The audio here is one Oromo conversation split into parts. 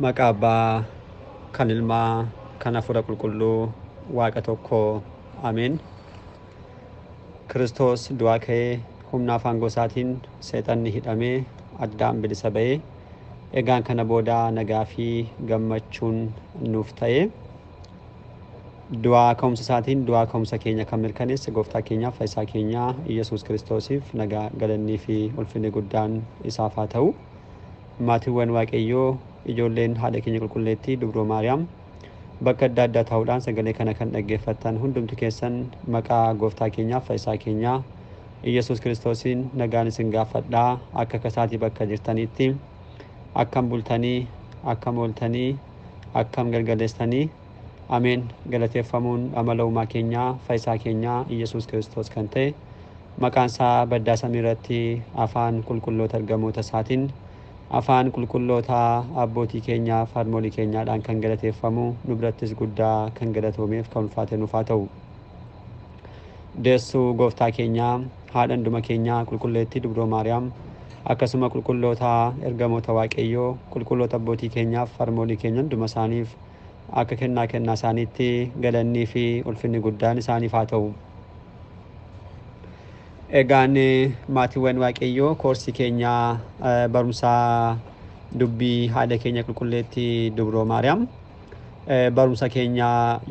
maqaa abbaa kan ilmaa kan hafuura qulqulluu waaqa tokko ameen kiristoos du'aa ka'ee humna afaan isaatiin seexanni hidhamee addaan bilisa ba'ee egaan kana booda nagaa fi gammachuun nuuf ta'e du'aa ka'umsa isaatiin du'aa ka'umsa keenya kan mirkaneesse gooftaa keenyaaf faayisaa keenyaa yesuus kiristoosiif nagaa galannii fi ulfinni guddaan isaaf haa ta'u maatiiwwan waaqeeyyoo ijoolleen haadha keenya qulqulleettii dubroo maariyaam bakka adda addaa ta'uudhaan sagalee kana kan dhaggeeffatan hundumtu keessan maqaa gooftaa keenyaa faayisaa keenyaa yesus kiristoosiin nagaan isin gaafadha akka kasaatii bakka jirtaniitti akkam bultanii akkam ooltanii akkam galgaleestanii ameen galateeffamuun amala uumaa keenyaa faayisaa keenyaa yesus kiristoos kan ta'e maqaan isaa baddaa samii irratti afaan qulqulloota argamoota isaatiin afaan qulqulloota abbootii keenyaaf harmoolii keenyaadhaan kan galateeffamu nu birattis guddaa kan galatoomeef kan ulfaate nuufaa ta'u deessuu gooftaa keenyaa haadha hunduma keenyaa qulqulleettii dubroo maariyaam akkasuma qulqulloota ergamoota waaqayyoo qulqulloota abbootii keenyaaf harmoolii keenya hunduma isaaniif akka kennaa kennaa isaaniitti galannii fi ulfinni guddaan isaaniif haa ta'u. Egaan eh, maatiiwwan waaqayyoo koorsii keenya eh, barumsaa dubbii haadha keenya qulqulleetti dubroo maariyaam eh, barumsa keenya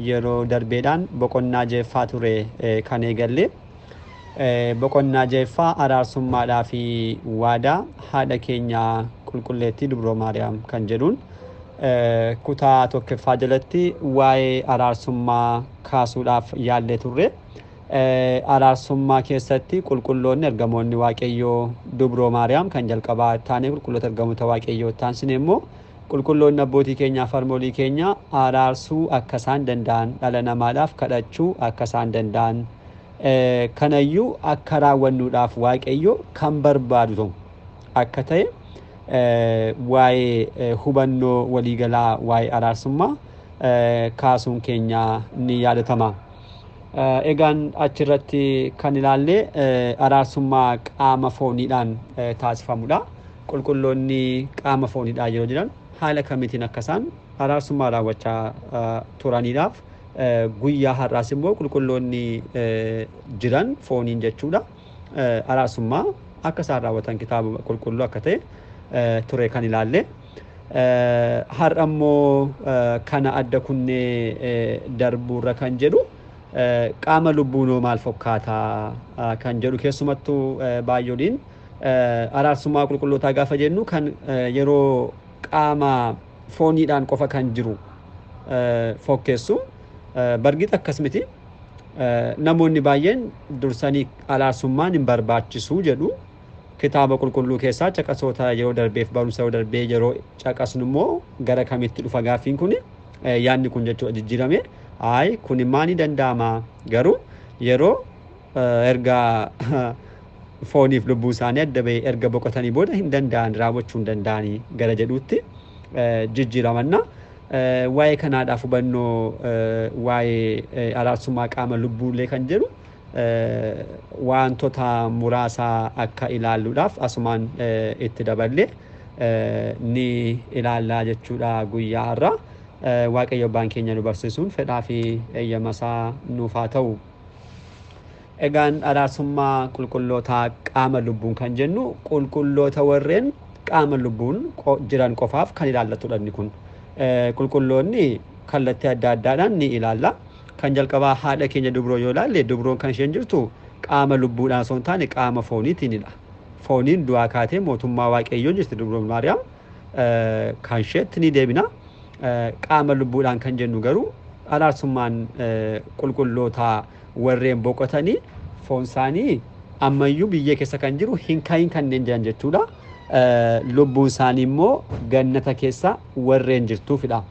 yeroo darbeedhaan boqonnaa jeeffaa ture kan eegalle boqonnaa jeeffaa araarsummaadhaa fi waadaa haadha keenya qulqulleetti dubroo maariyaam kan jedhuun kutaa tokkoffaa jalatti waa'ee araarsummaa kaasuudhaaf yaallee turre. alaarsumaa keessatti qulqulloonni ergamoonni waaqayyoo dubroo maariyaam kan jalqabaa taane qulqulloota ergamoota waaqayyoo taansin immoo qulqulloonni abbootii keenyaa farmoolii keenya alaarsuu akka isaan danda'an dhala namaadhaaf kadhachuu akka isaan danda'an kanayyuu akka raawwannuudhaaf waaqayyoo kan barbaadu ta'u akka ta'e waa'ee hubannoo waliigalaa waa'ee alaarsummaa kaasuun keenya ni yaadatama. Eh, egaan achirratti kan ilaalle eh, araarsummaa qaama fooniidhaan eh, taasifamudha. Qulqulloonni qaama fooniidhaan yeroo jiran haala kamiitiin akkasaan araarsummaa raawwachaa turaniidhaaf guyyaa har'aas immoo qulqulloonni jiran fooniin jechuudha. Araarsummaa akka raawwatan kitaaba qulqulluu akka ta'e turee kan ilaalle. Har'a immoo kana adda kunnee darbuurra kan jedhu. qaama lubbuu noo maal fakkaata kan jedhu keessumattuu baay'ooniin araarsummaa qulqullootaa gaafa jennu kan yeroo qaama fooniidhaan qofa kan jiru fokkeessu bargixa akkas miti namoonni baay'een dursanii alaarsummaan hin barbaachisuu jedhu kitaaba qulqulluu keessaa caqasoota yeroo darbeef barumsa yeroo darbee yeroo caqasnu immoo gara kamitti dhufa gaafiin kun yaadni kun jechuudha jijjiirame. Ayi kun immaa ni danda'ama. Garuu yeroo eh, erga fooniif lubbuu isaanii adda bahee erga boqotanii booda hin danda'an raawwachuun danda'anii gara jedhuutti eh, jijjiiramanna. Eh, waa'ee kanaadhaaf hubannoo waa'ee araarsummaa qaama lubbuullee kan jedhu wantoota muraasaa akka ilaalluudhaaf asumaan itti daballee ni ilaallaa jechuudha guyyaa har'aa. waaqayyobbaan keenya nu barsiisuun fedhaa fi eeyyamasaa nuuf haa ta'u. Egaan araarsummaa qulqullootaa qaama lubbuun kan jennu qulqulloota warreen qaama lubbuun jiran qofaaf kan ilaallatudha inni kun. Qulqulloonni kallattii adda addaadhaan ni ilaalla. Kan jalqabaa haadha keenya dubroo yoo ilaalle dubroon kan isheen jirtu qaama lubbuudhaan osoo hin taane qaama fooniitiinidha. Fooniin du'aa kaatee mootummaa waaqayyoo jirti dubroon Maariyaam kan isheetti ni deebina. qaama lubbuudhaan kan jennu garuu alaarsummaan qulqullootaa warreen boqotanii foonsaanii ammayyuu biyyee keessa kan jiru hin ka'iin kanneen jiran jechuudha. Lubbuun isaanii immoo gannata keessa warreen jirtuufidha.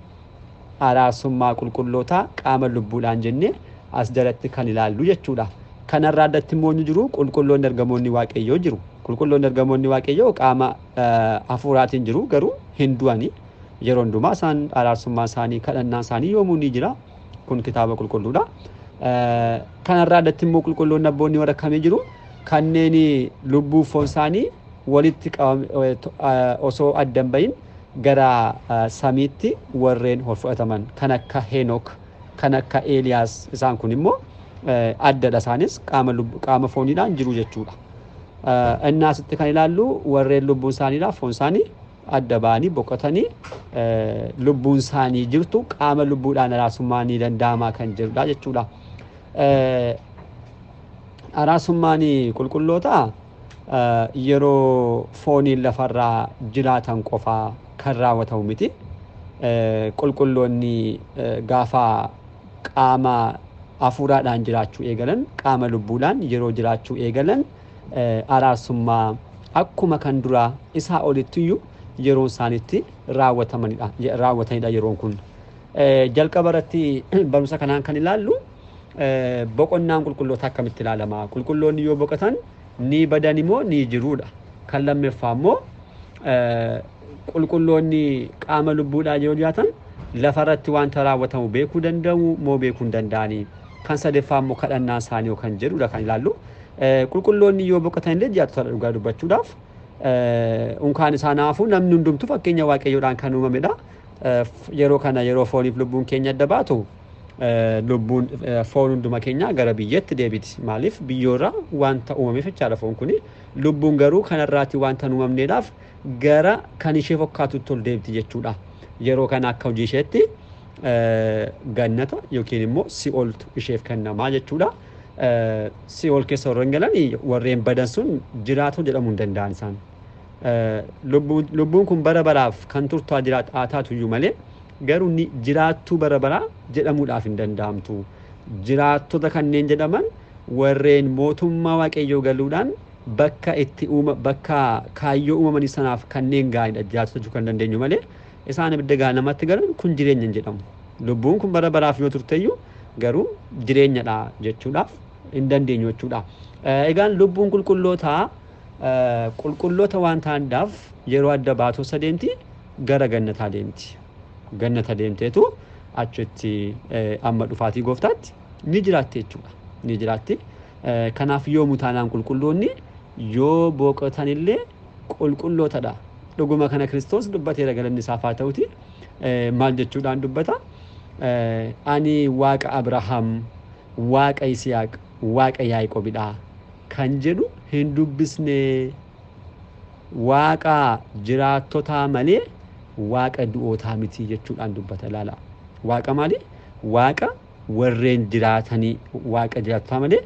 Alaarsummaa qulqullootaa qaama lubbuudhaan jennee as jalatti kan ilaallu jechuudha. Kanarraa addatti immoo ni jiru qulqulloonni ergamoonni waaqayyoo jiru. Qulqulloonni ergamoonni waaqayyoo qaama hafuuraatiin jiru garuu hin yeroo hundumaa isaan araarsummaa isaanii kadhannaa isaanii yoomuu ni jira kun kitaaba qulqulluudha. Kanarraa addatti immoo qulqulluun abboonni warrakamee jiru kanneen lubbuu foon isaanii walitti osoo addan bahin gara samiitti warreen hor fudhataman kan akka henok kan akka Eeliyaas isaan kun immoo addadha isaaniis qaama fooniidhaan jiru jechuudha. Innaa asitti kan ilaallu warreen lubbuun isaaniidha foon isaanii adda ba'anii boqotanii lubbuun isaanii jirtu qaama lubbuudhaan araasummaanii danda'amaa kan jirudha jechuudha. Araasummaan qulqulloota yeroo fooniin lafarraa jiraatan qofaa kan raawwatamu miti. Qulqulloonni gaafa qaama afuuraadhaan jiraachuu eegalan qaama lubbuudhaan yeroo jiraachuu eegalan araasummaa akkuma kan duraa isaa olitti iyyuu yeroo isaanitti raawwatanidha yeroon kun. Eh, Jalqaba irratti barumsa kanaan kan ilaallu eh, boqonnaan qulqulloota akkamitti ilaalama qulqulloonni yoo boqotan ni badan immoo ni jiruudha kan lammeffaa immoo eh, qulqulloonni qaama lubbuudhaa yoo jiraatan lafarratti wanta raawwatamu beekuu danda'u moo beekuu hin danda'anii kan sadeeffaa immoo kadhannaa isaanii kan jedhuudha kan ilaallu qulqulloonni yoo boqotan illee jaatota dhugaa dubbachuudhaaf. unkaan isaanaafuu namni hundumtu fakkeenya waaqayyoodhaan kan uumamedha. Yeroo kana yeroo fooniif lubbuun keenya adda baatu lubbuun foon hunduma keenya gara biyyatti deebiti. Maaliif biyyoorraa wanta uumameef jechaadha foon kuni. Lubbuun garuu kanarraati wanta hin uumamneedhaaf gara kan ishee fakkaatutti ol deebiti jechuudha. Yeroo kana akka hojii isheetti gannata yookiin immoo si'oltu isheef kennamaa jechuudha. Si'ol keessa warreen galanii warreen badan sun jiraatu jedhamuu hin danda'an isaan. lubbuun kun bara baraaf kan turtu haa taatuyyuu malee garuu ni jiraattuu bara baraa jedhamuudhaaf hin danda'amtu. Jiraattota kanneen jedhaman warreen mootummaa waaqayyoo galuudhaan bakka itti bakka kaayyoo uumaman sanaaf kanneen gaariidha jiraattu jechuu kan dandeenyu malee isaan ibidda namatti galan kun jireenya jedhamu. Lubbuun kun bara baraaf yoo turteyyuu garuu jireenyadha jechuudhaaf hin dandeenyu jechuudha. Egaan lubbuun qulqullootaa qulqulloota waan taandaaf yeroo adda baatoo deemti gara gannataa deemti. Gannata deemteetu achitti amma dhufaatii gooftaatti ni jiraatti jechuudha. Kanaaf yoo mutaanaan qulqulloonni yoo illee qulqullootadha. Dhuguma kana Kiristoos dubbateera galanni isaaf haa ta'uti. Maal jechuudhaan dubbata? Ani waaqa Abrahaam, waaqa Isiyaaq, waaqa Yaaqobidhaa. kan jedhu hin dubbisne waaqa jiraattotaa malee waaqa du'ootaa miti jechuudhaan dubbata laala Waaqa maali? Waaqa warreen jiraatanii waaqa jiraattotaa malee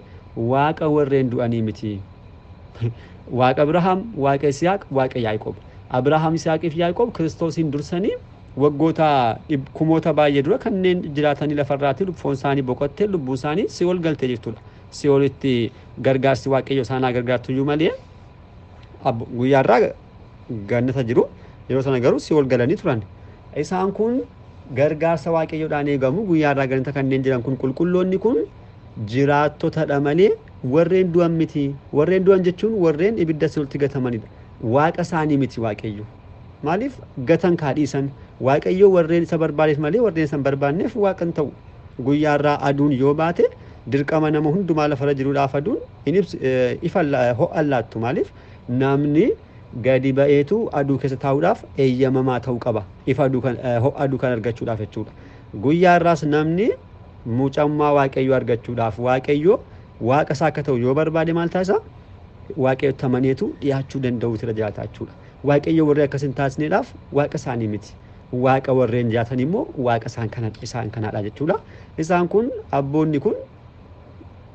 waaqa warreen du'anii miti. Waaqa Abrahaam, Waaqa isiyaaq Waaqa yaayqoob Abrahaam, Isihaaqii fi Yaaqoob kiristoosiin dursanii waggoota kumoota baay'ee dura kanneen jiraatanii lafarraatii lubbuun isaanii boqottee lubbuun isaanii si wal galtee jirtudha. si'oolitti gargaarsi waaqayyo isaanaa gargaartu iyyuu malee irraa gannata jiru yeroo sana garuu si'ool galanii turan isaan kun gargaarsa waaqayyoodhaan eegamu irraa gannata kanneen jiran kun qulqulloonni kun jiraattotadha malee warreen du'an miti warreen du'an jechuun warreen ibidda gatamanidha waaqa isaanii miti waaqayyo maaliif gatan kaadhiisan waaqayyo warreen isa barbaadeef malee warreen isa barbaanneef waaqan ta'u guyyaarraa aduun yoo baate dirqama nama hundumaa lafarra jiruudhaaf aduun eh, ifa ho'a laattu maaliif namni gadi ba'eetu aduu keessa taa'uudhaaf eeyyamamaa ta'uu qaba ifa eh, ho'a aduu kan argachuudhaaf jechuudha. Guyyaa irraas namni mucammaa waaqayyoo argachuudhaaf waaqayyoo waaqa isaa akka ta'u yoo barbaade maal taasisa waaqeeffatameetu dhiyaachuu danda'u tira jiraata jechuudha. Waaqayyoo warri akkas hin taasineedhaaf waaqa isaanii miti. Waaqa warreen jiraatan immoo waaqa isaan kanaadha jechuudha. Isaan kun abboonni kun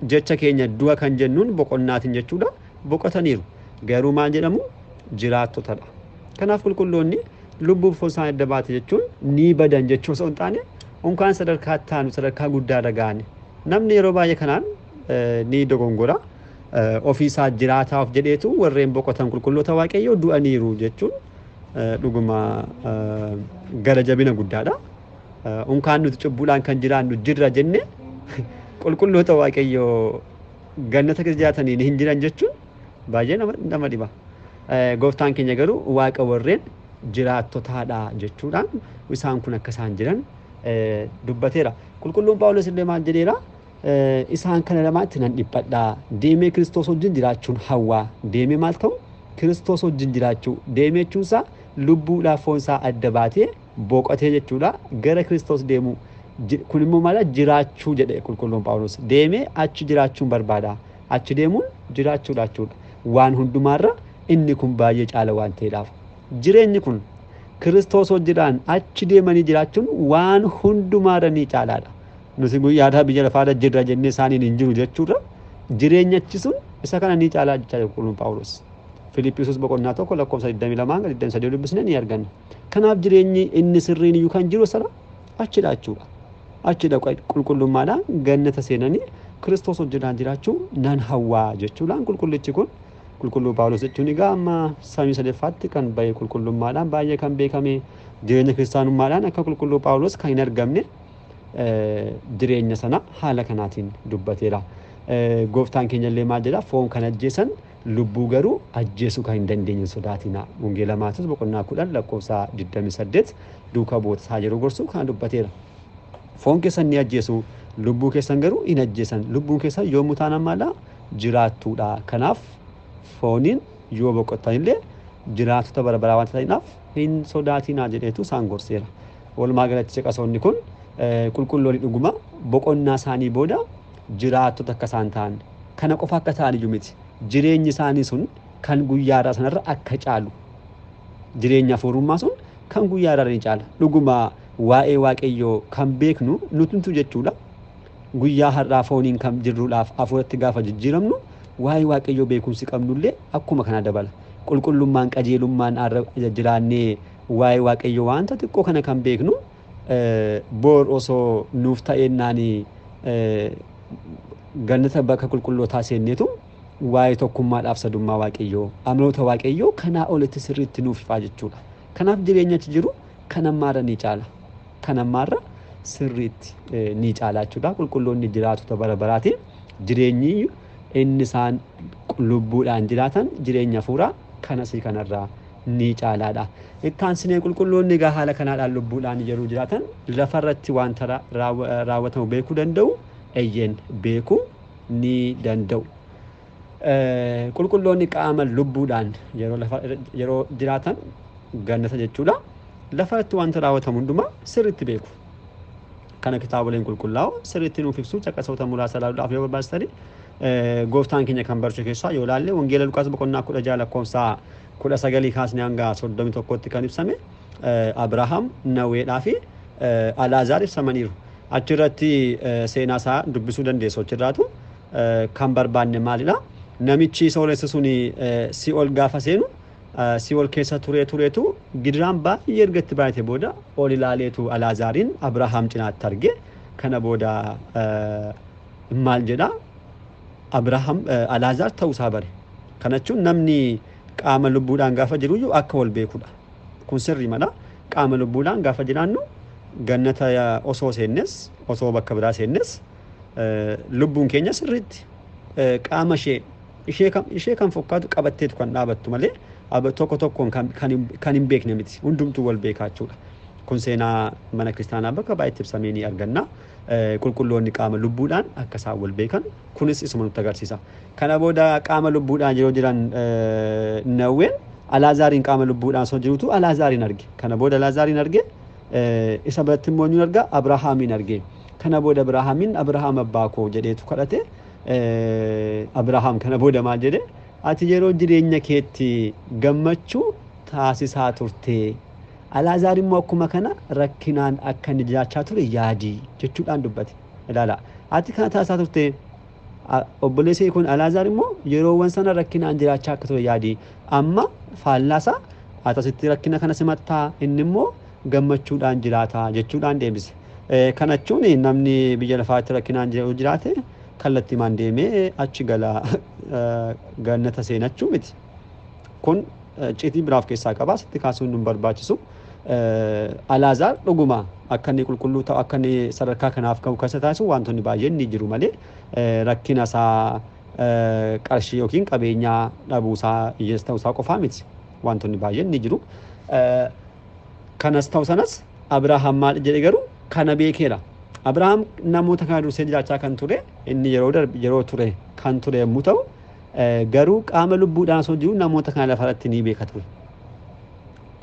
jecha keenya du'a kan jennuun boqonnaatiin jechuudha boqotaniiru garuu maal jedhamu jiraattotadha. Kanaaf qulqulloonni lubbuu lubbuun isaan adda baate jechuun ni badan jechuun osoo hin taane onkaan sadarkaa taanu sadarkaa guddaa dhaga'ani Namni yeroo baay'ee kanaan ni dogongora ofiisaa jiraataa of jedheetu warreen boqotan qulqulloota waaqayyoo du'aniiru jechuun dhuguma gara jabina guddaadha. Unkaan nuti cubbuudhaan kan jiraannu jirra jennee qulqulloota waaqayyoo gannata keessa jiraataniin hin jiran jechuun baay'ee nama dhiba. Gooftaan keenya garuu waaqa warreen jiraattotaadha jechuudhaan isaan kun akka isaan jiran dubbateera. Qulqulluun Paawulos illee maal jedheera isaan kana lamaatti nan dhiphadha. deemee kiristoos wajjin jiraachuun hawwaa deemee maal ta'u kiristoos wajjin jiraachuu deemee jechuunsaa lubbuu laafoonsaa adda baatee boqotee jechuudha gara kiristoos deemuu. kun immoo maala jiraachuu jedhe qulqulluun paawuloos deemee achi jiraachuun barbaada achi deemuun jiraachuu jechuudha waan hundumaarra inni kun baay'ee caala waan ta'eedhaaf jireenyi kun kiristoos hojjedhaan achi deemanii jiraachuun waan hundumaarra ni caalaadha nuti guyyaadhaa biyya lafaadha jirra jennee isaaniin hin jiru jechuudha jireenya sun isa kana ni caalaa jechaa qulqulluun paawuloos. Filiippisiis boqonnaa tokko lakkoofsa 22 23 dubbisnee ni arganna kanaaf jireenyi inni sirriin yookaan jiru sana achidha jechuudha. achi dhaqaa qulqullummaadhaan gannata seenanii kiristoos hojjetaan jiraachuu nan hawwaa jechuudhaan qulqullichi kun qulqulluu paawulos jechuun egaa amma samii sadaffaatti kan bahe qulqullummaadhaan baay'ee kan beekame jireenya kiristaanummaadhaan akka qulqulluu paawulos kan hin argamne jireenya sana haala kanaatiin dubbateera. Gooftaan keenya illee maal jedha foon kan ajjeesan lubbuu garuu ajjeesuu kan hin dandeenye sodaatina. Wongeela Maatos boqonnaa kudhan lakkoofsa 28 duukaa bootisaa jedhu gorsu kan dubbateera. foon keessan ni ajjeesu lubbuu keessan garuu hin ajjeesan lubbuun keessan yoomuu taanaan maallaa jiraattuudha kanaaf fooniin yoo boqottan illee jiraatota barbaraa waan ta'eef hin sodaatiinaa jedheetu isaan gorseera walumaa galatti ceqasoonni kun qulqulloonni dhuguma boqonnaa isaanii booda jiraattota akka isaan ta'an kana qofa akka ta'an iyyuu miti jireenyi isaanii sun kan guyyaadhaa sanarra akka caalu jireenya afurummaa sun kan guyyaadhaa ni caala dhuguma waa'ee waaqayyoo kan beeknu nutuntu jechuudha. Guyyaa har'aa fooniin kan jirruudhaaf hafuuratti gaafa jijjiiramnu waa'ee waaqayyoo beekumsi qabnullee akkuma kana dabala. Qulqullummaan qajeelummaan jiraannee waa'ee waaqayyoo wanta xiqqoo kana kan beeknu eh, boor osoo nuuf ta'eennaanii eh, gannata bakka qulqullootaa seenneetu waa'ee tokkummaadhaaf sadummaa waaqayyoo amaloota waaqayyoo kanaa olitti sirritti nuuf ifaa jechuudha. Kanaaf jireenyachi jiru kan ammaarra ni caala. ከነማረ ስሪት ኒጫላችሁ ዳ ቁልቁሎ ተበረበራቲ ጅሬኝ እንሳን ቁልቡዳን ጅራተን ጅሬኛ ፉራ ከነሲ ከነራ ኒጫላዳ እታን ስኔ ቁልቁሎ ኒጋሃለ ከናዳ ልቡዳን የሩ ጅራተን ለፈረቲ ዋንተ ራወተው ቤኩ ደንደው እየን ቤኩ ኒ ደንደው ቁልቁሎ ኒቃመ ልቡዳን የሮ ጅራተን ገነተ ጀቹላ lafatti wanta raawwatamu hundumaa sirriitti beeku. Kana kitaaboleen qulqullaa'u sirriitti nuuf ibsu caqqasoota muraasa ilaaluudhaaf yoo barbaachistani gooftaan keenya kan barsiisu keessaa yoo ilaalle wangeela Luqaas boqonnaa kudha ja'a lakkoofsaa kudha sagalii kaasnee hanga soddomii tokkotti kan ibsame Abrahaam Naweedhaa fi Alaazaar ibsamaniiru. Achirratti seenaa isaa dubbisuu dandeessu achirraatu kan barbaanne maalidha namichi sooressa sun si ol gaafa seenu si wol keessa turee tureetu gidiraan baay'ee ergatti baay'ate booda ol ilaaleetu Alaazaariin Abrahaam cinaatti arge kana booda maal jedhaa Abrahaam Alaazaar ta'uusaa bare kana jechuun namni qaama lubbuudhaan gaafa jiruyyuu akka wal beekudha kun sirrii mala qaama lubbuudhaan gaafa jiraannu gannata osoo seennes osoo bakka biraa seennes lubbuun keenya sirriitti qaama ishee ishee kan fokkaatu qabatteetu kan dhaabattu malee. tokko tokkoon kan hin beekne miti hundumtuu wal beekaachuudha. Kun seenaa mana kiristaanaa bakka baay'eetti ibsamee ni arganna. Qulqulloonni qaama lubbuudhaan akka isaan wal beekan kunis isuma nutti agarsiisa. Kana booda qaama lubbuudhaan yeroo jiran nawween alaazaariin qaama lubbuudhaan osoo jirutu alaazaariin arge. Kana booda alaazaariin arge isa biratti immoo ni arga Abrahaamiin arge. Kana booda Abrahaamiin Abrahaam abbaa koo jedheetu kadhate Abrahaam kana booda maal jedhee ati yeroo jireenya keetti gammachuu taasisaa turte. Alaazaar immoo akkuma kana rakkinaan akka inni jiraachaa ture yaadi jechuudhaan dubbate Ati kana taasisaa turte obboleessi kun Alaazaar immoo yeroowwan sana rakkinaan jiraachaa akka ture yaadi. Amma faallasa atasitti rakkina kana simattaa inni immoo gammachuudhaan jiraata jechuudhaan deebise. E, Kanachuun namni biyya lafaatti rakkinaan jiraate kallattimaan deemee achi galaa gannata seenachuu miti. Kun citii biraaf keessaa qabaa sitti kaasuun nu barbaachisu. Alaazaar dhuguma akka inni qulqulluu ta'u akka inni sadarkaa kanaaf ka'u keessa taasisu wantoonni baay'een ni jiru malee rakkina isaa qarshii yookiin qabeenyaa dhabuusaa iyyees ta'uusaa qofaa miti wantoonni baay'een ni jiru. Kanas ta'u sanas Abirahaam maal jedhe garuu kana beekeera Abrahaam namoota kana dursee jiraachaa kan ture inni yeroo darbe yeroo ture kan ture yommuu ta'u garuu qaama lubbuudhaan osoo jiru namoota kana lafa irratti ni beeka ture.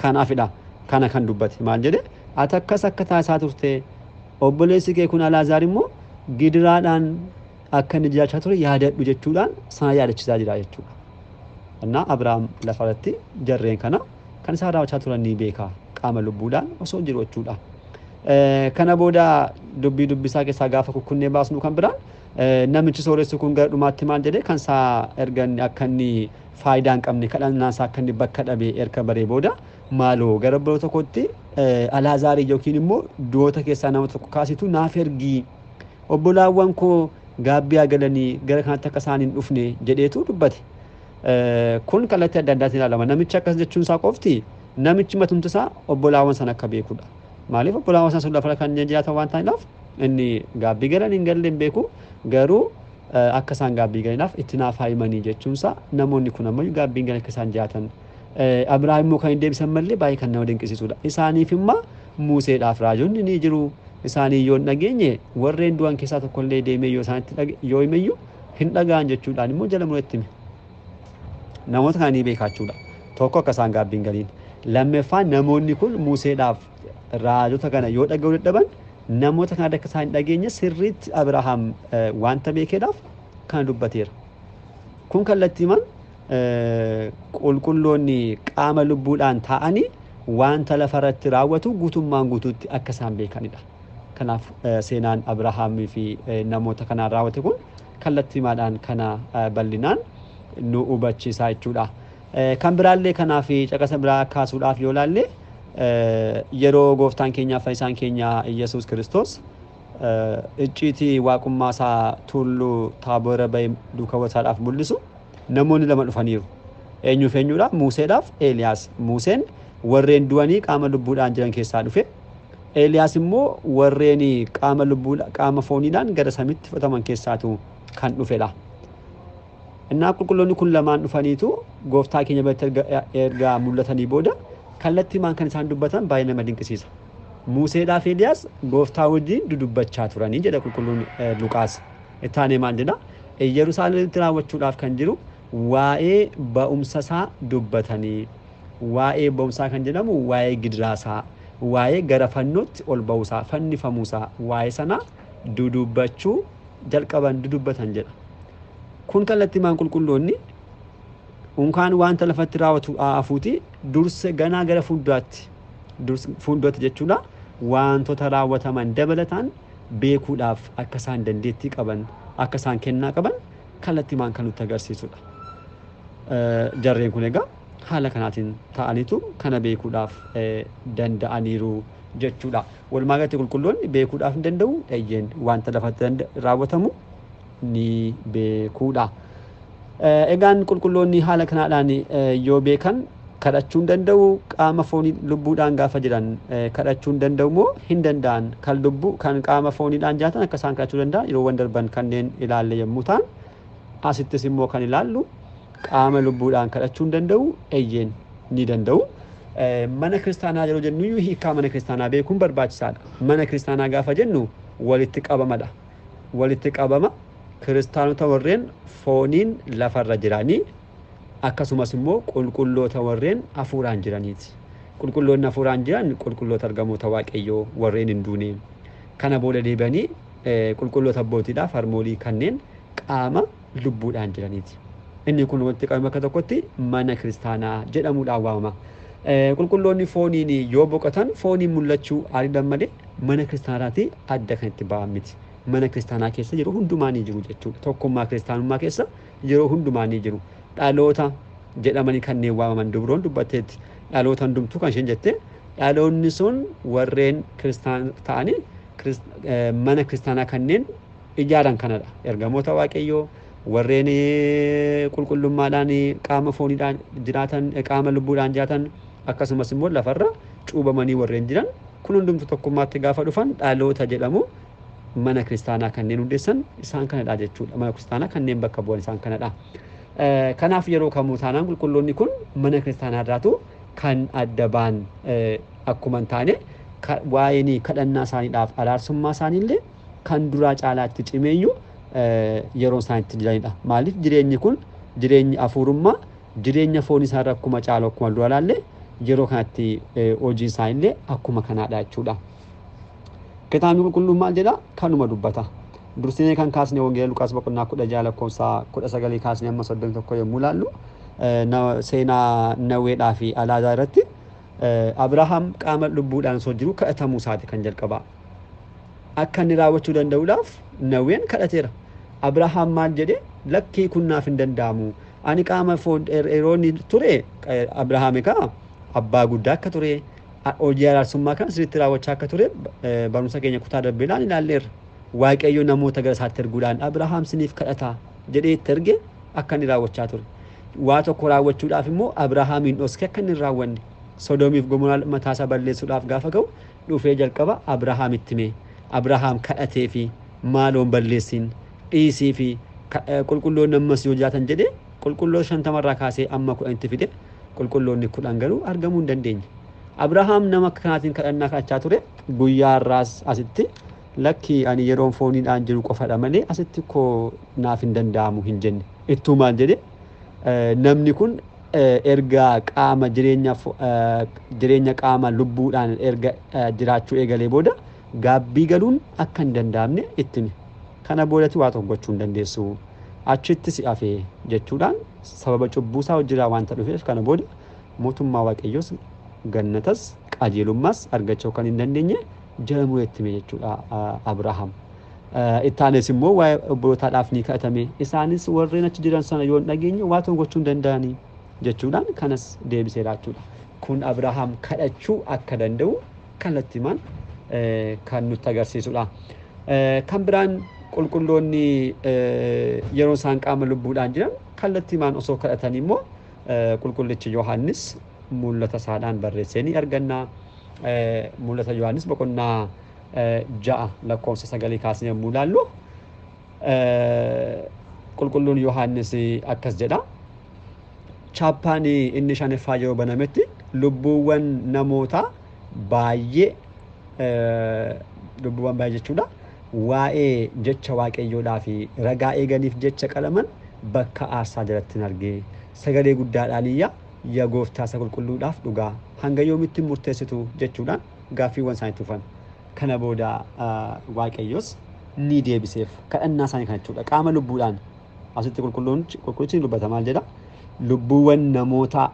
Kanaafidha kana kan dubbate maal jedhe ati akkas akka taasaa turte obboleessi kee kun Alaazaar immoo gidiraadhaan akka inni jiraachaa ture yaadadhu jechuudhaan sana yaadachisaa jira jechuudha. Annaa lafa irratti jarreen kana kan isaan raawwachaa turan ni beeka qaama lubbuudhaan osoo jiru jechuudha. Eh, kana booda dubbii dubbisaa keessaa gaafa kukkunnee baasnu kan biraan eh, namichi sooressu kun gara dhumaatti maal jedhee kan isaa erga akka inni faayidaa hin qabne kadhannaan isaa akka inni bakka dhabe erga baree booda maaloo gara biroo tokkotti eh, alaazaarii yookiin immoo du'oota keessaa nama tokko kaasitu naaf ergii obbolaawwan koo gaabbii galanii gara kanatti akka isaan hin dhufne jedheetu dubbate. Kun kallattii adda addaatiin ilaalama namichi akkas jechuun isaa qofti namichi matumti isaa obbolaawwan san akka beekudha. maaliif obbolaa hawaasaa sun lafa kan jajjata waan ta'inaaf inni gaabbii galan hin galle hin beeku garuu eh, akka isaan gaabbii galinaaf itti naaf haimanii namoonni kun ammayyuu akka isaan eh, kan hin deebisan mallee baay'ee kan nama dinqisiisudha. Isaaniif Museedhaaf raajonni ni jiru. Isaanii yoo hin dhageenye warreen du'an keessaa tokko illee deemee yoo isaanitti yoo hin dhaga'an jechuudhaan immoo jala mureetti Namoota kana ni Tokko akka isaan galiin. Lammaffaan namoonni kun Museedhaaf raajota kana yoo dhaga'uu dadhaban namoota kana akka isaan dhageenye sirriitti Abrahaam eh, wanta beekeedhaaf kan dubbateera. Kun kallattiiman eh, qulqulloonni qaama lubbuudhaan taa'anii wanta lafarratti raawwatu guutummaan guutuutti akka isaan beekanidha. Kanaaf eh, seenaan Abrahaamii fi namoota kanaan raawwate kun kallattiimaadhaan kana bal'inaan nu hubachiisaa jechuudha. Kan biraallee kanaaf caqasa biraa kaasuudhaaf yoo laallee yeroo gooftaan keenyaaf fayyisaan keenya Iyyasuus kiristoos icciitii waaqummaa tulluu taaboora bahee duukaa wasaadhaaf mul'isu namoonni lama dhufaniiru. Eenyuuf eenyuudhaa? Museedhaaf Eeliyaas. Museen warreen du'anii qaama lubbuudhaan jiran keessaa dhufe. Eeliyaas immoo warreen qaama lubbuudhaan qaama fooniidhaan gara samitti fudhataman keessaatu kan dhufedha. Innaa qulqulloonni kun lamaan dhufaniitu gooftaa keenya biratti ergaa mul'atanii booda kallatti kan isaan dubbatan baay'ee nama dinqisiisa. Muuseedhaaf eliyaas gooftaa wajjin dudubbachaa turanii jedha qulqulluun eh, Luqaas. Ittaanee maal jedha? Yerusaalemitti raawwachuudhaaf kan jiru waa'ee ba'umsa isaa dubbatanii waa'ee ba'umsaa kan jedhamu waa'ee gidiraasaa waa'ee gara fannootti ol ba'uusaa famuusaa waa'ee sana dudubbachuu jalqaban dudubbatan jedha. Kun kallattii maan qulqulloonni Hunkaan wanta lafatti raawwatu hafuuti dursa ganaa gara fuulduraatti fuulduraatti jechuudha wantoota raawwataman dabalataan beekuudhaaf akka isaan dandeettii qaban akka isaan kennaa qaban kallattimaan kan nutti agarsiisudha. Jarreen kun egaa haala kanaatiin taanitu kana beekuudhaaf danda'aniiru jechuudha. Walumaa galatti qulqulloonni beekuudhaaf hin danda'u eeyyeen wanta lafatti raawwatamu ni beekuudha. Eh, egaan qulqulloonni haala kanaadhaan eh, yoo beekan kadhachuun danda'u qaama foonii lubbuudhaan gaafa jiran eh, kadhachuun hin danda'u moo hin danda'an kan lubbu kan qaama fooniidhaan jiraatan akka isaan kadhachuu danda'an yeroowwan darban kanneen ilaalle yommuu ta'an asittis immoo kan ilaallu qaama lubbuudhaan kadhachuun danda'u eeyyeen ni danda'u. Mana kiristaanaa yeroo jennu hiikaa mana kiristaanaa beekuun barbaachisaadha. Mana kiristaanaa gaafa jennu walitti qabamadha. Walitti qabama kiristaanota warreen fooniin lafarra jiranii akkasumas immoo qulqulloota warreen hafuuraan jiraniiti. Qulqulloonni hafuuraan jiran qulqulloota argamoota waaqayyoo warreen hin Kana booda deebi'anii qulqulloota bootiidhaaf harmoolii kanneen qaama lubbuudhaan jiraniiti. Inni kun walitti qabame akka tokkotti mana kiristaanaa jedhamuudhaan waamama. Qulqulloonni fooniin yoo boqotan fooniin mul'achuu aariidhaan malee mana kiristaanaatii adda kan itti ba'an miti. mana kiristaanaa keessa yeroo hundumaa ni jiru jechuudha. Tokkummaa kiristaanummaa keessa yeroo hundumaa jiru. Dhaloota jedhamanii kanneen waamaman dubroon dubbatteetti dhaloota hundumtu kan isheen jette dhaloonni sun warreen kiristaan ta'anii eh, mana kiristaanaa kanneen ijaaran kanadha. Ergamoota waaqayyoo warreen eh, qulqullummaadhaan eh, qaama fooniidhaan jiraatan qaama lubbuudhaan jiraatan akkasumas immoo lafarra cuubamanii warreen jiran kun hundumtu tokkummaatti gaafa dhufan dhaloota jedhamu. mana kiristaanaa kanneen hundeessan isaan kanadha jechuudha. Mana kiristaanaa kanneen bakka bu'an isaan kanadha. Eh, kanaaf yeroo kamuu taanaan qulqulloonni kun mana kiristaanaa irraatu kan adda baan eh, akkuma hin taane waa'een kadhannaa isaaniidhaaf alaarsummaa isaaniillee kan duraa caalaatti cimeeyyu eh, yeroo isaanitti jiranidha. Maaliif jireenyi kun jireenyi afuurummaa jireenya foon isaarra akkuma caalu akkuma dura laallee yeroo kanatti hojiin isaanillee akkuma kanaadha jechuudha. Kitaabni qulqulluun maal jedha? Kanuma dubbata. Dursinee kan kaasne wangeela lukaas boqonnaa kudha ja'a lakkoofsa kudha sagalee kaasne amma soddon tokko yommuu ilaallu eh, seenaa Naweedhaa fi Alaazaa irratti eh, Abrahaam qaama lubbuudhaan osoo jiru kadhatamuu isaati kan jalqabaa. Akka inni raawwachuu danda'uudhaaf Naween kadhateera. Abrahaam maal jedhee lakkii kunnaaf hin danda'amu. Ani qaama foon dheeroonni er, ture eh, Abrahaam abbaa guddaa akka ture. hojii araarsummaa kana sirriitti raawwachaa akka ture barumsa keenya kutaa darbeedhaan ilaalleerra. Waaqayyo namoota gara isaatti erguudhaan Abrahaam siniif kadhata jedhee itti erge akka inni raawwachaa ture. Waa tokko raawwachuudhaaf immoo Abrahaamiin dhoskee akka inni hin raawwanne Sodoomiif gomoraa mataasaa balleessuudhaaf gaafa ga'u dhufee jalqaba Abrahaam itti mee Abrahaam kadhatee fi maaloon balleessin dhiisii fi qulqulloo nammas yoo jaatan jedhee qulqulloo shantamarraa kaasee amma kudhanitti fide qulqulloonni kudhan garuu argamuu hin dandeenye. Abrahaam nama kanaatiin kadhannaa kadhachaa ture guyyaa irraas asitti lakki ani yeroon fooniidhaan jiru qofadha malee asitti koo naaf hin danda'amu hin jenne ittuumaan jedhe eh, namni kun eh, erga qaama eh, jireenya qaama lubbuudhaan erga jiraachuu eegalee booda gaabbii galuun akka hin danda'amne ittimi kana boodatti waa tokko gochuu hin dandeessu achitti si hafee jechuudhaan sababa cubbuusaa hojjirraa waanta dhufeef kana booda mootummaa waaqayyoos gannatas qajeelummaas argachuu kan hin dandeenye jedhamuu itti jechuudha Abrahaam. Itti aanes immoo waa'ee obbolotaadhaaf ni kadhatame isaanis warreen achi jiran sana yoo hin dhageenye waa tokko gochuu hin danda'anii jechuudhaan kanas deebisee laachuudha. Kun Abrahaam kadhachuu akka danda'u kallattimaan kan nutti agarsiisudha. Kan biraan qulqulloonni yeroo isaan qaama lubbuudhaan jiran kallattimaan osoo kadhatan immoo qulqullichi Yohaannis mul'ata isaadhaan barreessee ni argannaa eh, mul'ata Yohaannis boqonnaa eh, ja'a lakkoofsa sagalii kaasnee yommuu ilaallu eh, qulqulluun Yohaannis akkas jedha. Chaappaan inni shaniffaa yeroo banametti lubbuuwwan namootaa baay'ee lubbuuwwan baay'ee jechuudha waa'ee jecha waaqayyoodhaa fi ragaa eeganiif jecha qalaman bakka aarsaa jalatti hin argee sagalee guddaadhaan yaa gooftaa isa qulqulluudhaaf dhugaa hanga yoomitti murteessitu jechuudhaan gaaffiiwwan isaanii tufan kana booda waaqayyos ni deebiseef kadhannaa isaanii kana jechuudha qaama lubbuudhaan asitti qulqulluutti dubbata jedha lubbuuwwan namootaa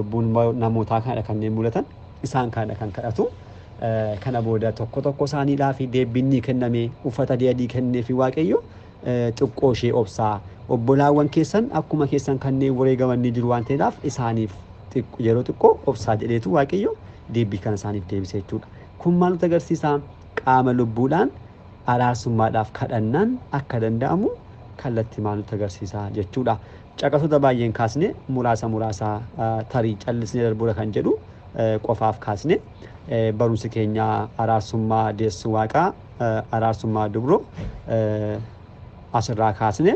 lubbuun namootaa kanneen mul'atan isaan kanadha kan kadhatu kana booda tokko tokko isaaniidhaa deebbinni kennamee uffata adii adii fi waaqayyo xiqqoo ishee obsaa obbolaawwan keessan akkuma keessan kanneen waree gamanni jiru waan ta'eedhaaf isaaniif yeroo xiqqoo obsaa jedheetu waaqayyo deebbii kana isaaniif deebise jechuudha. Kun maal nutti agarsiisa? Qaama lubbuudhaan araarsummaadhaaf kadhannaan akka danda'amu kallattii maal nutti agarsiisa jechuudha. Caqasoota baay'een kaasne muraasa muraasa tarii callisnee darbuudha kan jedhu qofaaf kaasne barumsi keenyaa araarsummaa deessu waaqaa araarsummaa dubroo asirraa kaasne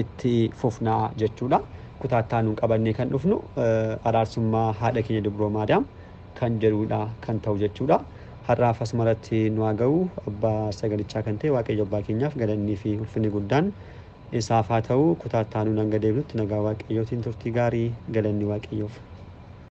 itti fufnaa jechuudha. Kutaattaa nuun qabannee kan dhufnu e, araarsummaa haadha keenya Dibiroo kan jedhuudha kan ta'u jechuudha. Har'aaf maratti nu haa abbaa sagalichaa kan ta'e waaqayyo abbaa keenyaaf galannii fi ulfinni guddaan isaafaa ta'uu ta'u kutaattaa nuun hanga nagaa waaqayyootiin turtii gaarii galanni waaqayyoof.